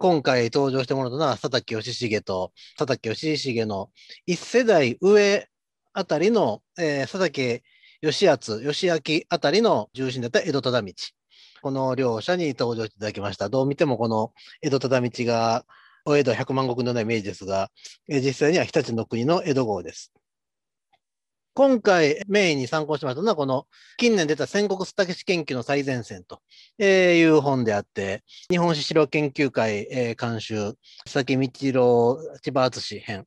今回登場してもらったのは佐竹義重と佐竹義重の一世代上あたりの、えー、佐竹義厚、義明あたりの重臣だった江戸忠道。この両者に登場していただきました。どう見てもこの江戸忠道がお江戸百万石のようなイメージですが、実際には日立の国の江戸号です。今回メインに参考しましたのは、この近年出た戦国スタケ研究の最前線という本であって、日本史資料研究会監修、佐々木道郎千葉淳編、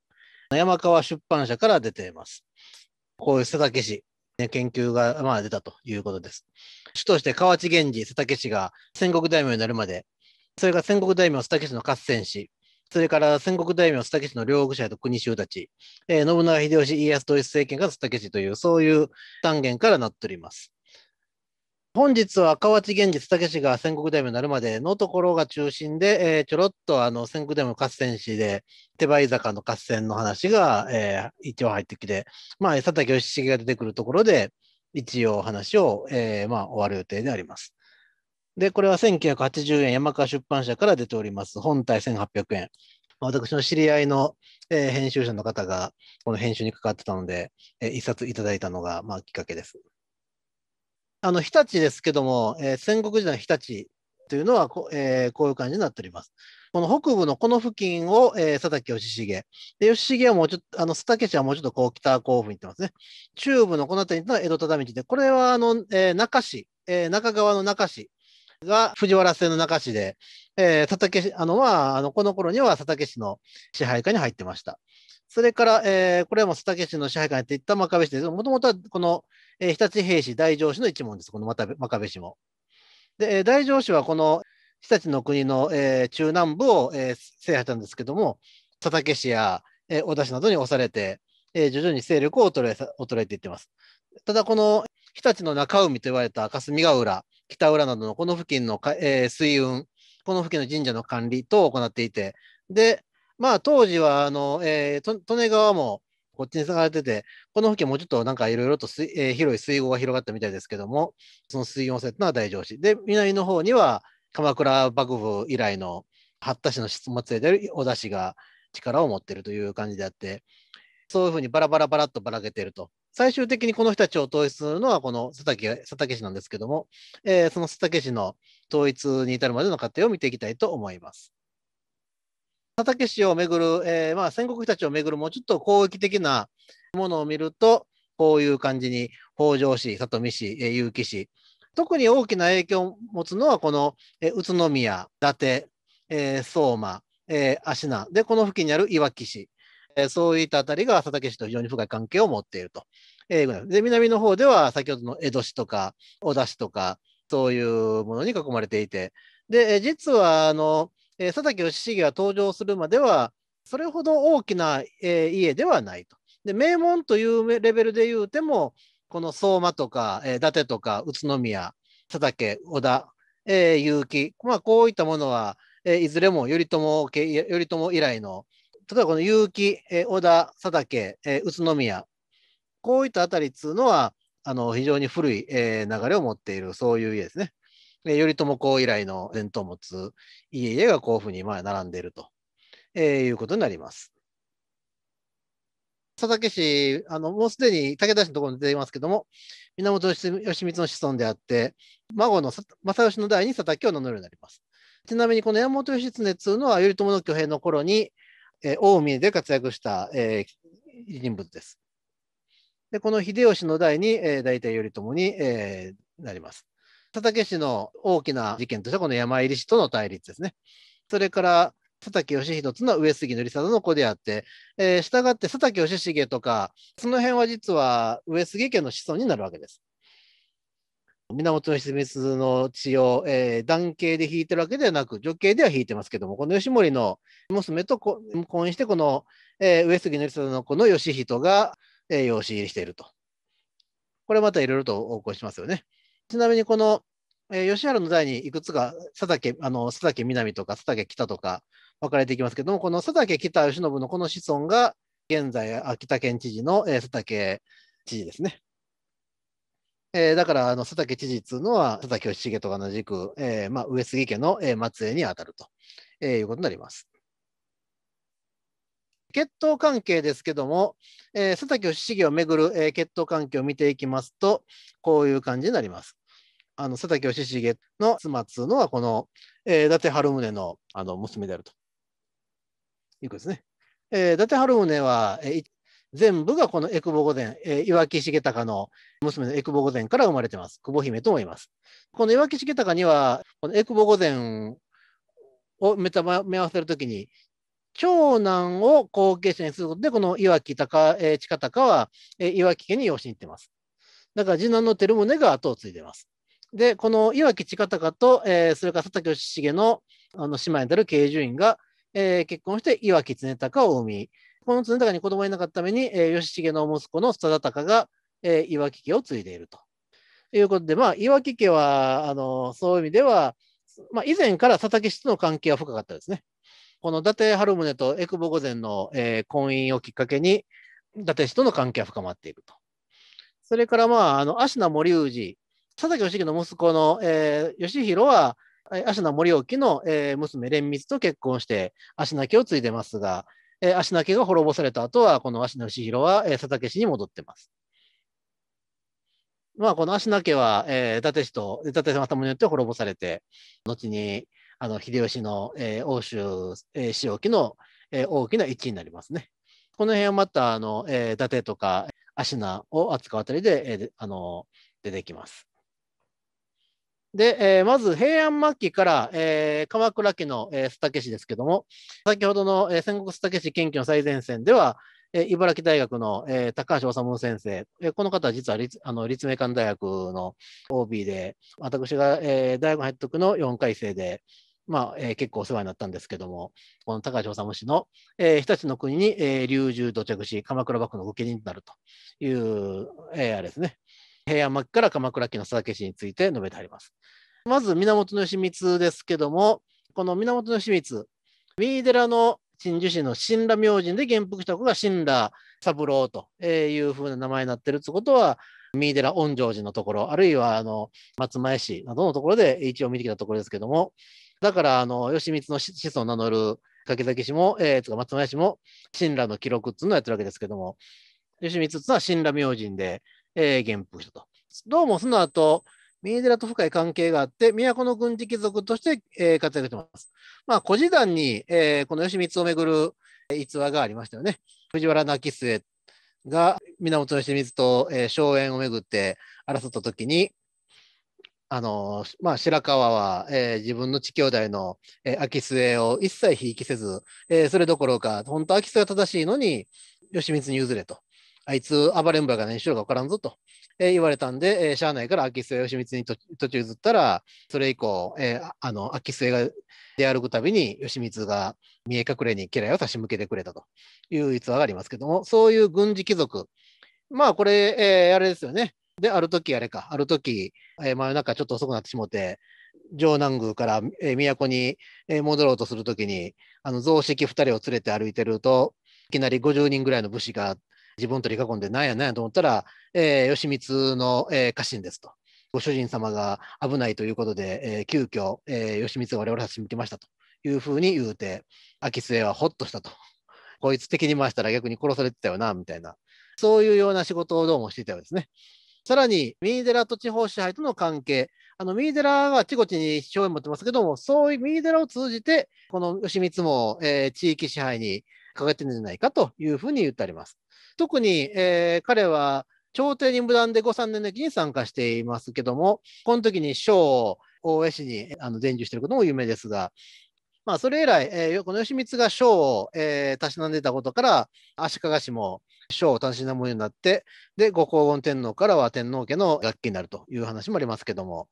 山川出版社から出ています。こういう佐竹氏、研究が、まあ、出たということです。主として河内源氏、佐竹氏が戦国大名になるまで、それが戦国大名佐竹氏の合戦史、それから戦国大名、須竹氏の両国者と国衆たち、えー、信長秀吉、家康統一政権が須竹氏という、そういう単元からなっております。本日は河内源氏、武氏が戦国大名になるまでのところが中心で、えー、ちょろっとあの戦国大名の合戦史で、手羽坂の合戦の話が、えー、一応入ってきて、まあ、佐竹義重が出てくるところで、一応話を、えーまあ、終わる予定であります。で、これは1980円、山川出版社から出ております。本体1800円。私の知り合いの、えー、編集者の方が、この編集にかかってたので、えー、一冊いただいたのが、まあ、きっかけです。あの、日立ですけども、えー、戦国時代の日立というのはこ、えー、こういう感じになっております。この北部のこの付近を、えー、佐竹義重。で、義重はもうちょっと、あの、佐竹氏はもうちょっとこう北甲府に行ってますね。中部のこの辺りのは江戸忠道で、これはあの、えー、中市、えー、中川の中市が藤原姓の中市で、えー、佐竹あのはあのこの頃には佐竹氏の支配下に入ってました。それから、えー、これも佐竹氏の支配下に入っていった真壁氏です。もともとはこの、えー、日立平氏大城氏の一門です、この真壁氏も。で、えー、大城氏はこの日立の国の、えー、中南部を、えー、制覇したんですけども、佐竹氏や、えー、小田氏などに押されて、えー、徐々に勢力を衰え衰えていってます。ただ、この日立の中海と言われた霞ヶ浦、北浦などのこの付近のえー、水運、この付近の神社の管理等を行っていて、で、まあ当時は、あの、えー、利根川もこっちに下がってて、この付近もうちょっとなんかいろいろと水、えー、広い水郷が広がったみたいですけども、その水温泉というのは大上市。で、南の方には鎌倉幕府以来の八田市の質問でいるお出汁が力を持っているという感じであって、そういうふうにバラバラバラっとばらけていると。最終的にこの人たちを統一するのは、この佐竹佐竹氏なんですけども、えー、その佐竹氏の統一に至るまでの過程を見ていきたいと思います。佐竹氏をめぐる、えー、まあ、戦国たちをめぐるもうちょっと攻撃的なものを見ると、こういう感じに北条氏、里見氏、え結城氏、特に大きな影響を持つのは、この、え宇都宮、伊達、え相馬、えー、芦名で、この付近にあるいわき市。そういったあたりが佐竹氏と非常に深い関係を持っていると。えー、で南の方では先ほどの江戸市とか小田市とかそういうものに囲まれていてで実はあの、え佐竹義重が登場するまではそれほど大きな、えー、家ではないと。で名門というレベルでいうてもこの相馬とか、えー、伊達とか宇都宮佐竹小田、えー、結城、まあ、こういったものは、えー、いずれも頼朝頼朝以来の例えばこの結城、えー、小田、佐竹、えー、宇都宮、こういったあたりっていうのは、あの非常に古い、えー、流れを持っている、そういう家ですね。え頼朝公以来の伝統を持つ家々がこういうふうにまあ並んでいると、えいうことになります。佐竹氏、あのもうすでに武田氏のところに出ていますけども、源義満の子孫であって、孫の正義の代に佐竹を名乗るようになります。ちなみにこの山本義経っていうのは頼朝の挙兵の頃にえ近江で活躍した、え人物です。でこの秀吉の代に、えー、大体頼朝に、えー、なります。佐竹氏の大きな事件としてはこの山入氏との対立ですね。それから佐竹義弘というのは上杉憲貞の子であって、えー、従って佐竹義重とかその辺は実は上杉家の子孫になるわけです。源義満の血を、えー、男系で引いてるわけではなく、女系では引いてますけども、この義盛の娘と婚姻して、この、えー、上杉のりの子の義人が、えー、養子入りしていると。これまたいろいろと横行しますよね。ちなみにこの、えー、吉原の代にいくつか佐竹あの佐竹南とか佐竹北とか分かれていきますけども、この佐竹北慶喜のこの子孫が現在秋田県知事の、えー、佐竹知事ですね。えー、だから、あの、佐竹知事っていうのは、佐竹義重と同じく、えー、まあ、上杉家の、えー、末裔にあたると、えー、いうことになります。血統関係ですけども、えー、佐竹義重をめぐる、えー、血統関係を見ていきますと、こういう感じになります。あの佐竹義重の妻っつうのは、この、えー、伊達春宗のあの娘であるということですね。えー、伊達春宗は、えー、全部がこのエクボ御前、えー、岩木重隆の娘のエクボ御前から生まれてます。久保姫と思います。この岩木重隆には、このエクボ御前を目目合わせるときに、長男を後継者にすることで、この岩木高、えー、近隆は、えー、岩木家に養子に行ってます。だから次男の照宗が後を継いでます。で、この岩木近隆と、えー、それから佐竹義重のあの姉妹である慶寿院が、えー、結婚して岩木常隆を生み、この常高に子供がいなかったために、えー、義重の息子の貞隆が、えー、岩木家を継いでいると。いうことで、まあ、岩木家は、あの、そういう意味では、まあ、以前から佐竹氏との関係は深かったですね。この伊達春宗と江久保御前の、えー、婚姻をきっかけに、伊達氏との関係は深まっていくと。それから、まあ、あの、芦名森氏、佐竹義重の息子の、えー、義弘は、芦名森沖の、えー、娘、蓮光と結婚して、芦名家を継いでますが、え足名家が滅ぼされた後は、この足名義弘は、えー、佐竹氏に戻ってます。まあ、この足名家は、えー、伊達氏と伊達政宗によって滅ぼされて、後にあの秀吉の、えー、欧州、えー、使用記の、えー、大きな一致になりますね。この辺はまたあの、えー、伊達とか足名を扱うあたりで、えー、あの出てきます。で、えー、まず平安末期から、えー、鎌倉家の、え須竹氏ですけども、先ほどの、えー、戦国須竹氏研究の最前線では、えー、茨城大学の、えー、高橋治先生、えー、この方は実は立あの立命館大学の OB で、私が、えー、大学入ってくの4回生で、まあえー、結構お世話になったんですけども、この高橋治氏の、えー、日立の国に、えー、流住土着し、鎌倉幕府の御家人になるという、えー、あれですね、平安末期から鎌倉期の佐竹氏について述べてあります。まず源義満ですけども、この源義満、三寺の真珠氏の神羅明神で元服した子が神羅三郎というふうな名前になってるということは、三寺恩城寺のところ、あるいはあの松前市などのところで一応見てきたところですけども、だからあの義満の子孫を名乗る柿崎氏も、えー、つか松前氏も神羅の記録っていうのをやってるわけですけども、義満っていうのは神羅明神で、えー、元服したと。どうもその後、三井寺と深い関係があって、都の軍事貴族として、えー、活躍しています。まあ、古事団に、えー、この義満をめぐる逸話がありましたよね。藤原亡末が源義満と、えー、荘園をめぐって争った時に、あのまあ、白河は、えー、自分の地兄弟の、えー、秋末を一切ひいきせず、えー、それどころか、本当、秋末が正しいのに、義満に譲れとあいつ暴れん坊がか何しろか分からんぞと、えー、言われたんで、えー、しゃあないから秋末義満に途中ずったら、それ以降、えー、あの秋末が出歩くたびに義満が見え隠れに家来を差し向けてくれたという逸話がありますけども、そういう軍事貴族、まあこれ、えー、あれですよね。で、ある時あれか、ある時、えー、真夜中ちょっと遅くなってしもて、城南宮から、えー、都に、戻ろうとするときに、あの、雑式2人を連れて歩いてると、いきなり50人ぐらいの武士が自分取り囲んでなんやなんやと思ったら、えー、義満の、えー、家臣ですと。ご主人様が危ないということで、えー、急遽、えー、義満が我々を差し向けましたというふうに言うて、秋末はほっとしたと。こいつ敵に回したら逆に殺されてたよな、みたいな。そういうような仕事をどうもしていたようですね。さらに、ミーデラと地方支配との関係。あの、ミーデラはちこちに商品持ってますけども、そういうミーデラを通じて、この義満も、えー、地域支配に掲げてるんじゃないかというふうに言ってあります。特に、えー、彼は朝廷に無断で御三年の時に参加していますけども、この時に賞を大江氏にあの伝授していることも有名ですが、まあ、それ以来、えー、この義満が賞を、えー、たしなんでたことから、足利氏も賞をたしなむようになって、で、ご黄金天皇からは天皇家の楽器になるという話もありますけども、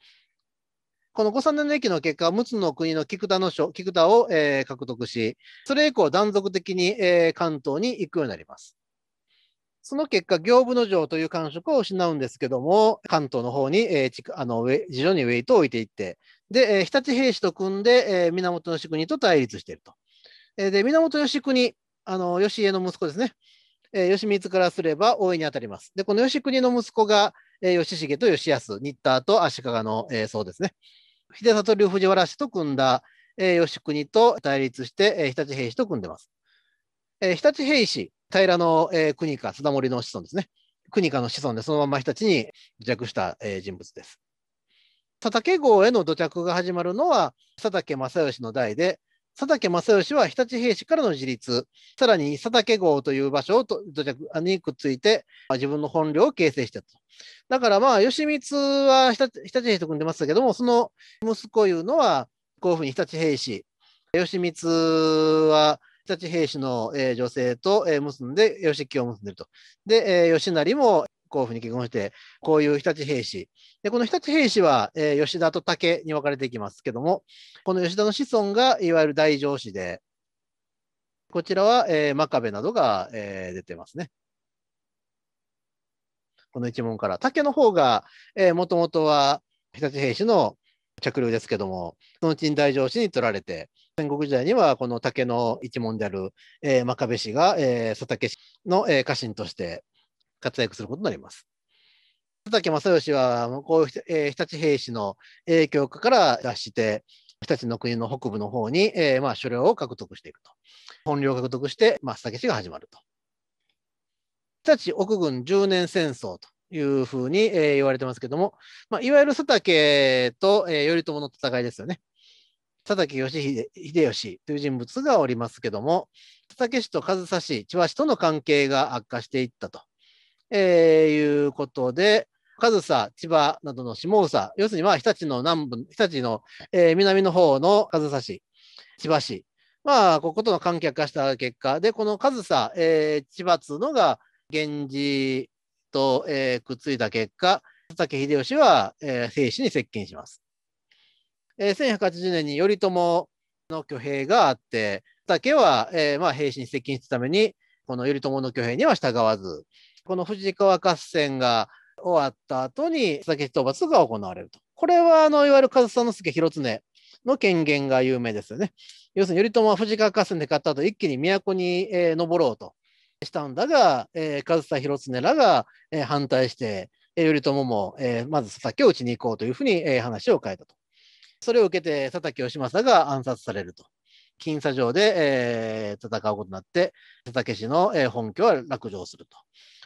この五三年の駅の結果、陸つの国の菊田の書、菊田を、えー、獲得し、それ以降断続的に、えー、関東に行くようになります。その結果、行部の城という感触を失うんですけども、関東の方に、えー、あの徐々にウェイトを置いていって、で、えー、日立兵士と組んで、えー、源義国と対立していると。えー、で、源義国、あの義家の息子ですね、えー、義光からすれば大いに当たります。で、この義国の息子が、えー、義重と義康、新田と足利の、えー、そうですね。秀里流藤原氏と組んだ、えー、吉国と対立して、えー、日立平氏と組んでます。えー、日立平氏、平の、えー、国か貞森の子孫ですね。国家の子孫でそのまま日立に癒着した、えー、人物です。佐竹号への土着が始まるのは佐竹正義の代で、佐竹正義は日立兵士からの自立、さらに佐竹号という場所を着にくっついて、自分の本領を形成したと。だからまあ、義満は日立日立兵士と組んでましたけども、その息子いうのは、こういうふうに日立兵士、義満は日立兵士の、女性と、結んで、義清を結んでると。で、義成も甲府に結婚して、こういう日立兵士。で、この日立兵士は、えー、吉田と竹に分かれていきますけども、この吉田の子孫がいわゆる大城氏で、こちらは、えー、真壁などが、えー、出てますね。この一門から。竹の方が、えー、もともとは日立兵士の着流ですけども、そのうちに大城氏に取られて、戦国時代にはこの竹の一門である、えー、真壁氏が、えー、佐竹氏の、えー、家臣として活躍することになります。佐竹正義は向こう、えー、日立兵士の影響下から脱して、日立の国の北部の方に、えー、まあ、所領を獲得していくと。本領を獲得して、佐竹氏が始まると。日立奥軍10年戦争というふうに、えー、言われてますけども、まあ、いわゆる佐竹と、えー、頼朝の戦いですよね。佐竹義秀吉という人物がおりますけども、佐竹氏と上総氏、千葉氏との関係が悪化していったと。えー、いうことで、上総、千葉などの下総、要するにまあ日立の南部、日立の、えー、南の方の上総市、千葉市、まあ、こことの観客化した結果で、この上総、えー、千葉うのが源氏と、えー、くっついた結果、佐竹秀吉は、えー、兵士に接近します。えー、1180年に頼朝の挙兵があって、佐竹は、えーまあ、兵士に接近したために、この頼朝の挙兵には従わず、この藤川合戦が終わった後に佐々木討伐が行われると。これはあのいわゆる上総介広常の権限が有名ですよね。要するに頼朝は藤川合戦で勝った後一気に都に、えー、登ろうとしたんだが、えー、上総広常らが、えー、反対して、えー、頼朝も、えー、まず佐々木を討ちに行こうというふうに、えー、話を変えたと。それを受けて佐々木義政が暗殺されると。僅差城で、えー、戦うことになって、佐竹氏の、えー、本拠は落城すると。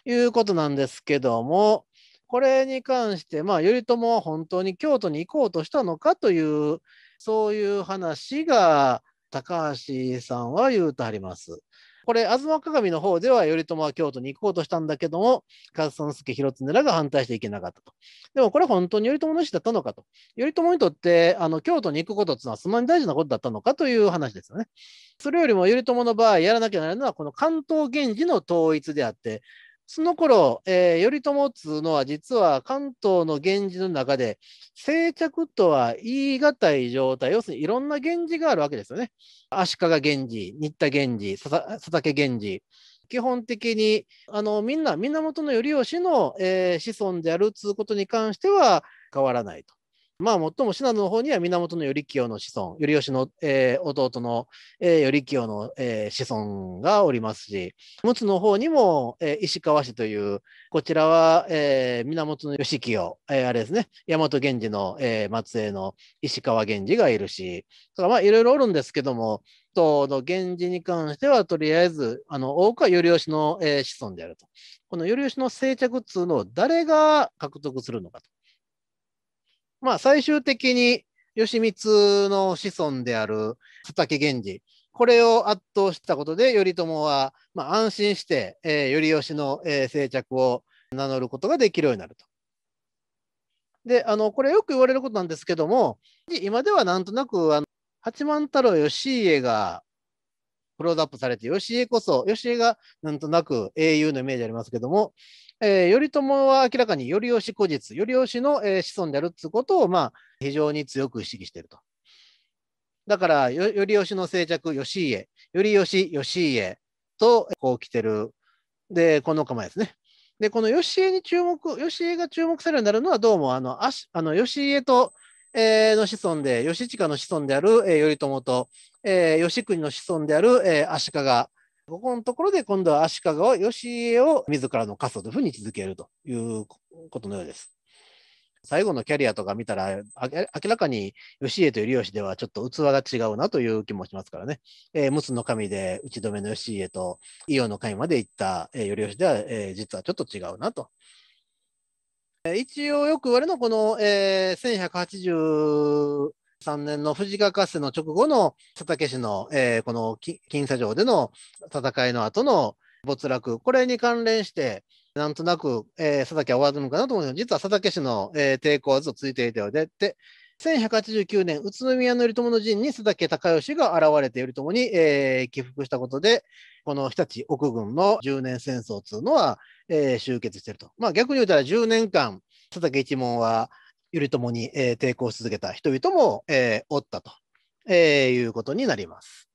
いうことなんですけども、これに関して、まあ、頼朝は本当に京都に行こうとしたのかという、そういう話が高橋さんは言うとあります。これ、吾妻鏡の方では頼朝は京都に行こうとしたんだけども、勝三助広常らが反対していけなかったと。でもこれ本当に頼朝の意思だったのかと。頼朝にとってあの京都に行くことっていうのはそんなに大事なことだったのかという話ですよね。それよりも頼朝の場合やらなきゃならないのはこの関東源氏の統一であって、その頃、えー、頼朝っつうのは実は関東の源氏の中で、静着とは言い難い状態、要するにいろんな源氏があるわけですよね。足利源氏、新田源氏、佐竹源氏。基本的にあのみんな源頼義の、えー、子孫であるっつうことに関しては変わらないと。まあ、もっとも信濃の方には源頼清の子孫、頼義の、えー、弟の、えー、頼清の、えー、子孫がおりますし、陸奥の方にも、えー、石川氏という、こちらは、えー、源義清、えー、あれですね、大和源氏の、えー、末裔の石川源氏がいるし、からまあ、いろいろおるんですけども、との源氏に関しては、とりあえず、あの、多くは頼義の、えー、子孫であると。この頼義の生着っうのを誰が獲得するのかと。まあ、最終的に義満の子孫である佐竹源氏、これを圧倒したことで、頼朝は、まあ、安心して、えー、頼義の、えー、静着を名乗ることができるようになると。で、あの、これよく言われることなんですけども、今ではなんとなく、あの八幡太郎義家がクローズアップされて、義家こそ、義家がなんとなく英雄のイメージありますけども、えー、頼朝は明らかに頼義古日、頼義の、えー、子孫であるということを、まあ、非常に強く意識していると。だから、頼義の静着、義家、頼義、義家と、こう来てる、で、この構えですね。で、この義家に注目、義家が注目されるようになるのは、どうも、あの、ああの義家と、えー、の子孫で、義親の子孫である、えー、頼朝と、えー、義国の子孫である、えー、足利ここのところで今度は足利を、義家を自らの家祖というふうに位置づけるということのようです。最後のキャリアとか見たら、明らかに義家と頼義ではちょっと器が違うなという気もしますからね。えー、陸奥の神で打ち止めの義家と伊予の神まで行った、え頼義では、えー、実はちょっと違うなと。え一応よく言われるのはこの、えー、1180 3年の藤川合戦の直後の佐竹氏の、えー、この金沙城での戦いの後の没落、これに関連して、なんとなく、えー、佐竹は終わるのかなと思うんですけど、実は佐竹氏の、えー、抵抗はずっと続いていたようで、で1189年、宇都宮の頼朝の陣に佐竹隆義が現れて頼朝に、えー、起伏したことで、この日立奥軍の10年戦争というのは、えー、終結していると。まあ逆に言うたら10年間、佐竹一門は頼朝に、えー、抵抗し続けた人々も、えー、おったと、えー、いうことになります。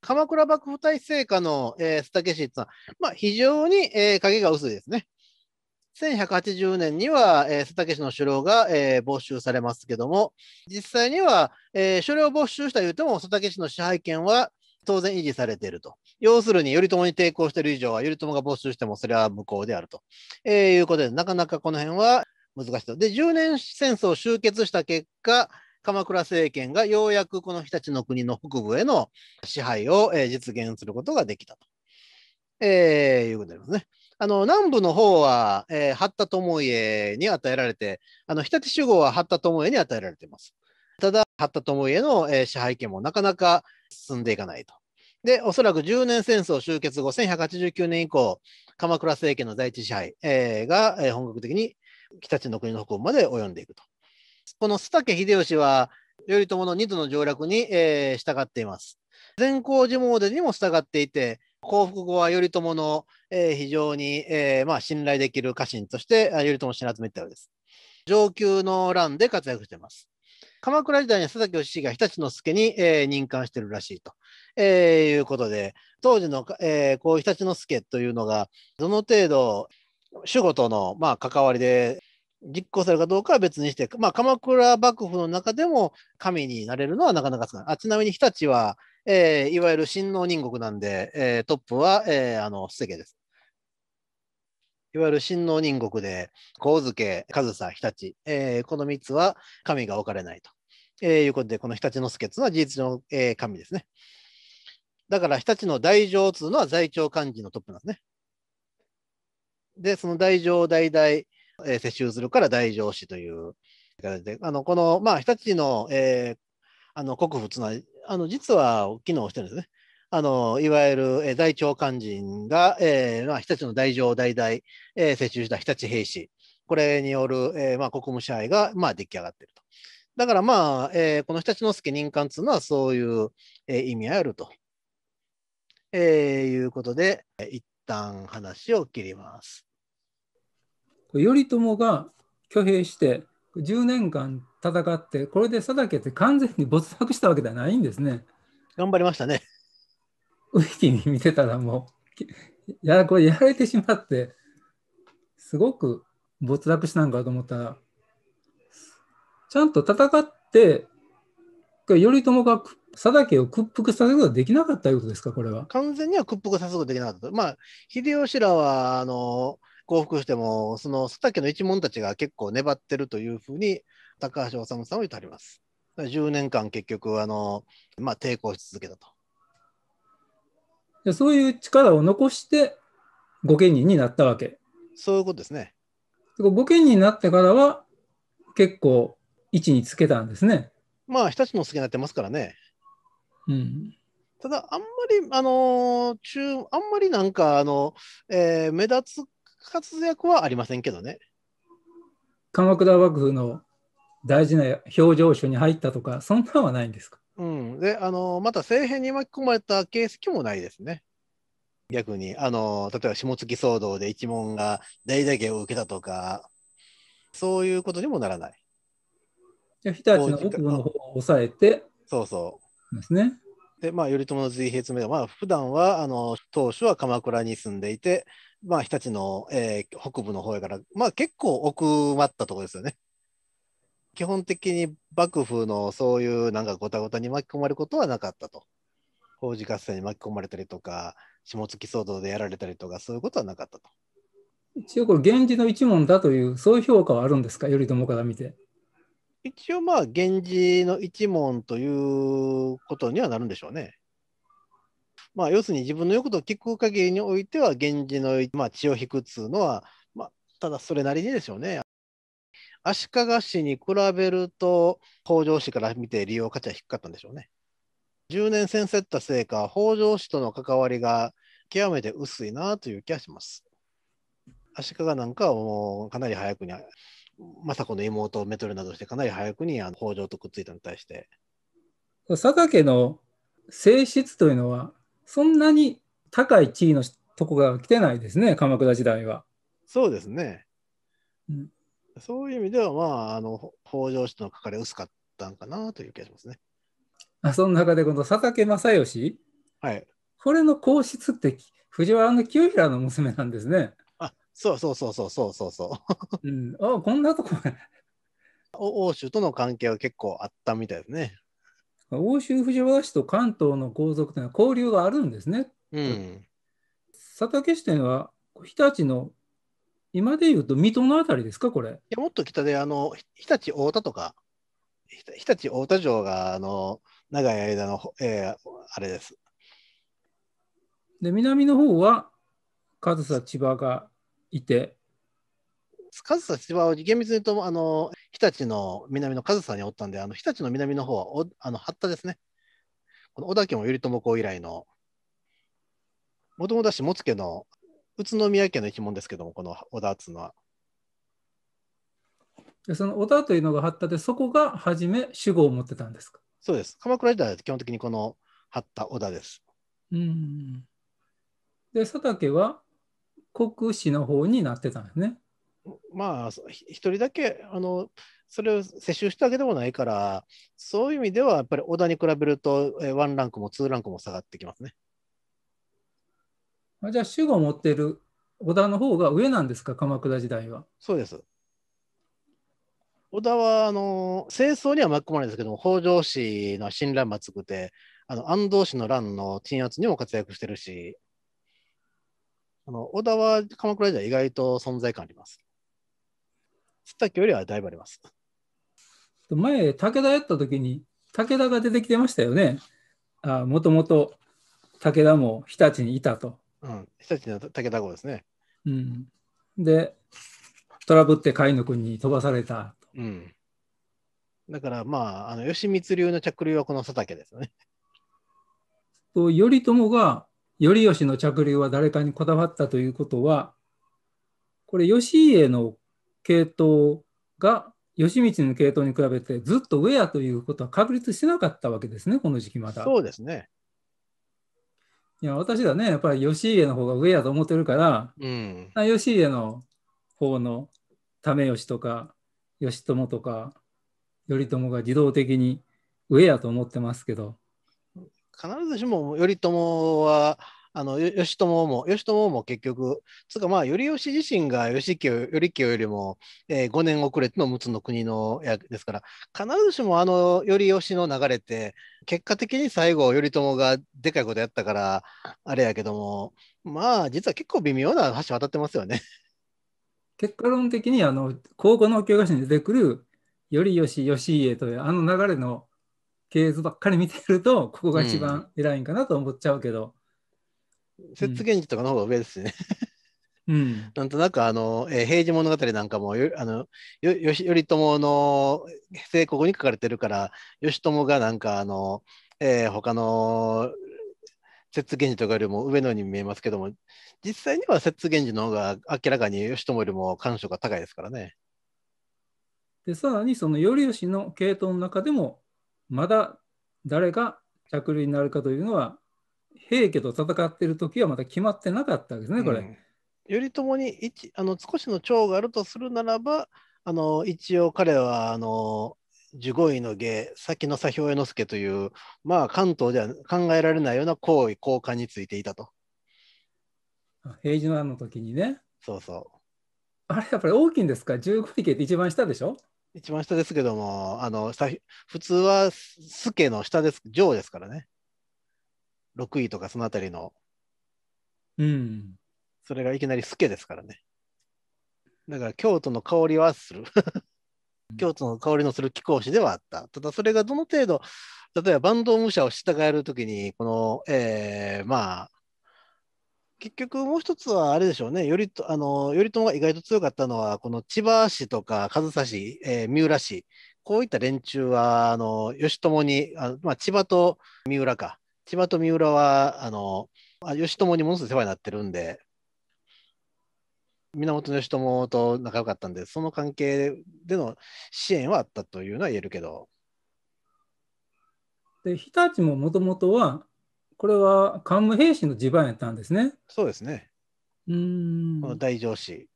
鎌倉幕府体制下の、え須竹氏いうのは、まあ、非常に、えー、影が薄いですね。1180年には、え須竹氏の首領が、えー、没収されますけども、実際には、えー、首領没収したいうても、須竹氏の支配権は当然維持されていると。要するに、頼朝に抵抗している以上は、頼朝が没収してもそれは無効であると、えー、いうことで、なかなかこの辺は難しいで、10年戦争を終結した結果、鎌倉政権がようやくこの日立の国の北部への支配を、えー、実現することができたと、えー、いうことでりますね。あの南部の方は、えー、八田智家に与えられて、あの日立守護は八田智家に与えられています。ただ、八田智家の、えー、支配権もなかなか進んでいかないと。で、おそらく10年戦争終結後、1189年以降、鎌倉政権の在地支配、えー、が、えー、本格的に北地の国の北部まで及んでいくと。この須竹秀吉は、頼朝の二度の上洛に、えー、従っています。善光寺詣にも従っていて、降伏後は頼朝の、えー、非常に、えー、まあ、信頼できる家臣として頼朝をら集めたようです。上級の乱で活躍しています。鎌倉時代に佐々木義が日立の助に、えー、任官してるらしいと、えー、いうことで、当時の、えー、こう日立の助というのが、どの程度主語との、まあ、関わりで実行されるかどうかは別にして、まあ、鎌倉幕府の中でも神になれるのはなかなか少ない。あちなみに日立は、えー、いわゆる親王人国なんで、えー、トップは、えー、あの世家です。いわゆる親王人国で、神津家、上総、日立、えー、この3つは神が置かれないと、えー、いうことで、この日立之助というのは事実の、えー、神ですね。だから日立の大乗というのは在庁幹事のトップなんですね。で、その大乗大大、えー、世襲するから大乗氏という形で、あの、この、まあ、日立の、えー、あの、国府のな、あの、実は機能してるんですね。あの、いわゆる、えー、大長官人が、えー、まあ、日立の大乗大大、えー、世襲した日立兵士。これによる、えー、まあ、国務支配が、まあ、出来上がっていると。だからまあ、えー、この日立之助任官というのはそういう、えー、意味合いあると、えー、いうことで、一旦話を切ります。頼朝が挙兵して10年間戦ってこれで定竹って完全に没落したわけではないんですね。頑張りましたね。ウィキに見てたらもうやこれやられてしまってすごく没落したんかと思ったらちゃんと戦って頼朝が定竹を屈服させることはできなかったということですか、これは。完全には屈服させることができなかった。まあ、秀吉らは、あの、降伏しても、その須竹の一門たちが結構粘ってるというふうに、高橋治さんは言ってはります。10年間結局、あの、まあ、抵抗し続けたと。そういう力を残して、御家人になったわけ。そういうことですね。御家人になってからは、結構、位置につけたんですね。まあ、日立の助になってますからね。うん。ただ、あんまり、あの中、あんまりなんか、あの、えー、目立つ活躍はありませんけどね。鎌倉幕府の大事な表情書に入ったとか、そんなんはないんですか、うん、であのまた政変に巻き込まれた形跡もないですね。逆にあの例えば下月騒動で一門が大打撃を受けたとかそういうことにもならない。じゃ日立の奥の方を抑えてそうそうですね。でまあ頼朝の随兵詰めは、まあ普段はあの当主は鎌倉に住んでいてまあ、日立の、えー、北部の方やから、まあ、結構奥まったところですよね。基本的に幕府のそういうなんかごたごたに巻き込まれることはなかったと。工事合戦に巻き込まれたりとか、下月騒動でやられたりとか、そういうことはなかったと。一応、これ、源氏の一門だという、そういう評価はあるんですか、頼朝から見て。一応、まあ、源氏の一門ということにはなるんでしょうね。まあ、要するに自分の欲と聞く限りにおいては、源氏の、まあ、血を引くっつうのは、まあ、ただそれなりにでしょうね。足利氏に比べると、北条氏から見て利用価値は低かったんでしょうね。10年戦せったせいか、北条氏との関わりが極めて薄いなという気がします。足利なんかはもうかなり早くに、政子の妹をめとるなどしてかなり早くにあの北条とくっついたのに対して。佐賀家の性質というのはそんなに高い地位のとこが来てないですね、鎌倉時代は。そうですね。うん、そういう意味では、まあ、あの北条氏の書かれ薄かったんかなという気がしますね。あその中で、この佐竹正義、はい、これの皇室って藤原の清平の娘なんですね。あそうそうそうそうそうそう。うん、あこんなとこ欧州 との関係は結構あったみたいですね。欧州藤原氏と関東の皇族というのは交流があるんですね。うん、佐竹支店は日立の今でいうと水戸のあたりですか、これ。いやもっと北であの日立太田とか日立太田城があの長い間の、えー、あれです。で南の方は上総千葉がいて。上総千葉を厳密に言うとあの立の南の上総におったんで、あの日立の南の方はおあの八田ですね。この織田家も頼朝公以来の、もともとし持家の宇都宮家の一門ですけども、この織田ってのは。でその織田というのが八田で、そこが初め主語を持ってたんですかそうです。鎌倉時代は基本的にこの八田、織田です。うん。で、佐竹は国司の方になってたんですね。まあ、一人だけあのそれを接種したわけでもないから、そういう意味ではやっぱり小田に比べると、ワンランクもツーランクも下がってきますね。じゃあ、主語を持っている小田の方が上なんですか、鎌倉時代は。そうです。小田はあの戦争には巻き込まれないですけども、北条氏の親鸞厚くて、あの安藤氏の乱の鎮圧にも活躍してるし、あの小田は鎌倉時代、意外と存在感あります。釣った距離はだいぶあります。前、武田やった時に、武田が出てきてましたよね。あもともと武田も日立にいたと。うん、日立の武田号ですね。うん、で、トラブって甲斐野君に飛ばされた。うん、だからまあ、あの吉光流の着流はこの佐竹ですよね。と頼朝が頼義の着流は誰かにこだわったということは、これ、義家の系統が義満の系統に比べてずっと上やということは確立してなかったわけですね、この時期まだ。そうですね。いや、私はね、やっぱり義家の方が上やと思ってるから、うん、義家の方の為義とか義朝とか頼朝が自動的に上やと思ってますけど。必ずしも頼朝はあの義朝も義朝も結局つかまあ頼義自身が義清頼清よりも、えー、5年遅れての陸奥の国の役ですから必ずしもあの頼義の流れって結果的に最後頼朝がでかいことやったからあれやけどもまあ実は結構微妙な橋渡ってますよね。結果論的にあの高校の教科書に出てくる頼義義家というあの流れの系図ばっかり見てるとここが一番偉いんかなと思っちゃうけど、節源氏とかの方が上ですね。うん、なんとなくあの、えー、平治物語なんかもよあのよよし頼朝の成功に書かれてるから義朝がなんかあの、えー、他の摂源氏とかよりも上のように見えますけども実際には摂源氏の方が明らかに義朝よりも感触が高いですからね。でさらにその頼義の系統の中でもまだ誰が着類になるかというのは平家と戦ってる時はまだ決まってなかったわけですね、これ。うん、頼朝に一あの少しの長があるとするならばあの一応彼はあの15位の下、先の左兵衛之助というまあ関東では考えられないような皇位交換についていたと。平治のあの時にね。そうそう。あれやっぱり大きいんですか15位芸って一番下でしょ一番下ですけどもあの普通は助の下です上ですからね。6位とかそのあたりの、うん、それがいきなりスケですからね。だから京都の香りはする。京都の香りのする貴公子ではあった。ただそれがどの程度、例えば坂東武者を従えるときに、この、えー、まあ、結局もう一つはあれでしょうね、頼あの頼朝が意外と強かったのは、この千葉市とか上総市、えー、三浦市、こういった連中は、あの義朝にあ、まあ、千葉と三浦か、千葉と三浦は、あの、義朝にものすごい世話になってるんで、源義朝と仲良かったんで、その関係での支援はあったというのは言えるけど。で、日立ももともとは、これは桓武平氏の地盤やったんですね。そうですね。うん大城氏。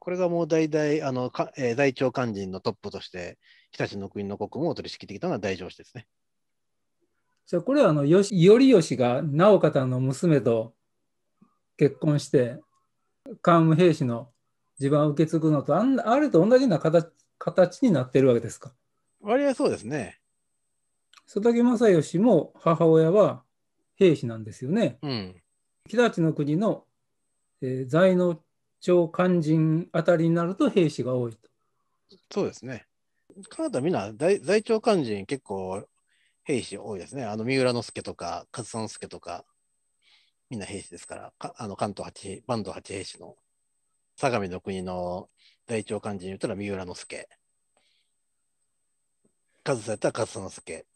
これがもう大々、あの、かえー、大長官人のトップとして、日立の国の国務を取り仕切ってきたのが大城氏ですね。じゃあこれはあのよし頼義が直方の娘と結婚して桓武兵士の地盤を受け継ぐのとあんあれと同じような形形になってるわけですか。割合そうですね。佐竹正義も母親は兵士なんですよね。うん、北地の国の、えー、在能町肝人あたりになると兵士が多いと。そうですね。カナダみんな在在庁結構兵士多いですね。あの、三浦之助とか、上総之助とか、みんな兵士ですから、かあの関東八、坂東八兵士の、相模の国の大長官人に言ったら三浦之助。上総やったら上総之助。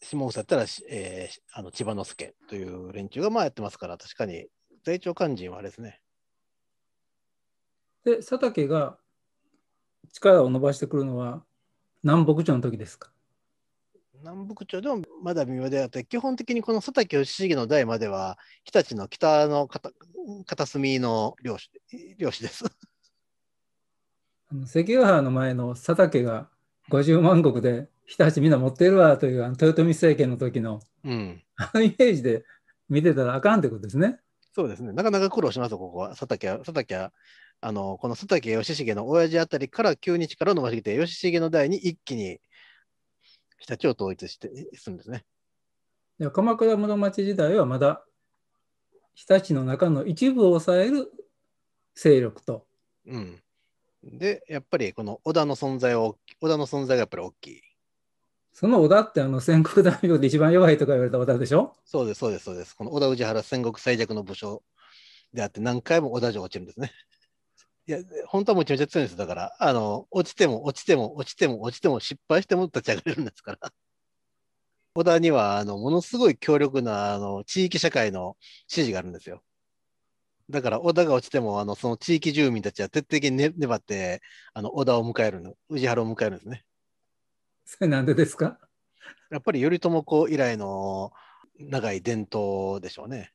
下総やったら、えー、あの千葉之助という連中がまあやってますから、確かに、大長官人はあれですね。で、佐竹が力を伸ばしてくるのは南北朝の時ですか南北朝でもまだ微妙であって、基本的にこの佐竹義重の代までは、日立の北の片隅の漁師漁師です。あの関ヶ原の前の佐竹が50万石で日立みんな持ってるわという豊臣政権の時の、うん、あのイメージで見てたらあかんってことですね。そうですね。なかなか苦労しますここは。佐竹は、佐竹は、あの、この佐竹義重の親父あたりから急に力を伸ばしてきて、義重の代に一気に日立を統一してするんですね。で鎌倉室町時代はまだ日立の中の一部を抑える勢力と。うん、でやっぱりこの織田の存在を織田の存在がやっぱり大きい。その織田ってあの戦国大名で一番弱いとか言われた織田でしょそうですそうですそうです。この織田氏原戦国最弱の武将であって何回も織田城落ちるんですね。いや、本当はもめちゃめちゃ強いんですだから、あの、落ちても落ちても落ちても落ちても失敗しても立ち上がれるんですから。小田には、あの、ものすごい強力な、あの、地域社会の支持があるんですよ。だから、小田が落ちても、あの、その地域住民たちは徹底的に、ね、粘って、あの、小田を迎えるの、宇治原を迎えるんですね。それなんでですかやっぱり頼朝公以来の長い伝統でしょうね。